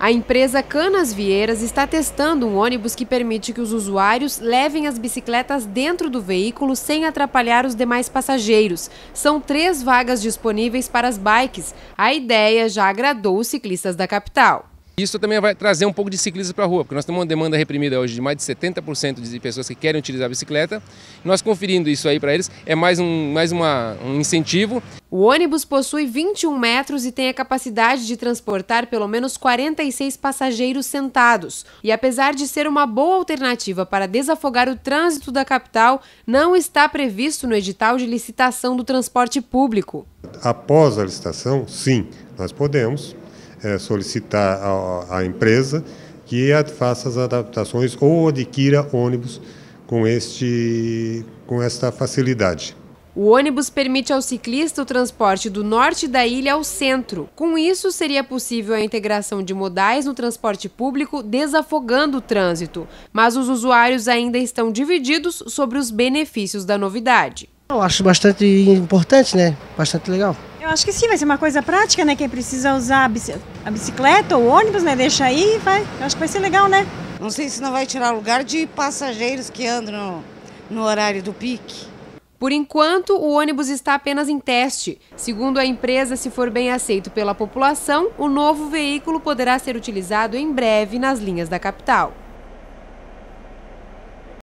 A empresa Canas Vieiras está testando um ônibus que permite que os usuários levem as bicicletas dentro do veículo sem atrapalhar os demais passageiros. São três vagas disponíveis para as bikes. A ideia já agradou os ciclistas da capital. Isso também vai trazer um pouco de ciclistas para a rua, porque nós temos uma demanda reprimida hoje de mais de 70% de pessoas que querem utilizar a bicicleta. Nós conferindo isso aí para eles é mais, um, mais uma, um incentivo. O ônibus possui 21 metros e tem a capacidade de transportar pelo menos 46 passageiros sentados. E apesar de ser uma boa alternativa para desafogar o trânsito da capital, não está previsto no edital de licitação do transporte público. Após a licitação, sim, nós podemos é, solicitar à empresa que faça as adaptações ou adquira ônibus com, este, com esta facilidade. O ônibus permite ao ciclista o transporte do norte da ilha ao centro. Com isso, seria possível a integração de modais no transporte público, desafogando o trânsito. Mas os usuários ainda estão divididos sobre os benefícios da novidade. Eu acho bastante importante, né? Bastante legal. Eu acho que sim, vai ser uma coisa prática, né? Quem precisa usar a bicicleta ou ônibus, né? Deixa aí e vai. Eu acho que vai ser legal, né? Não sei se não vai tirar lugar de passageiros que andam no, no horário do pique. Por enquanto, o ônibus está apenas em teste. Segundo a empresa, se for bem aceito pela população, o novo veículo poderá ser utilizado em breve nas linhas da capital.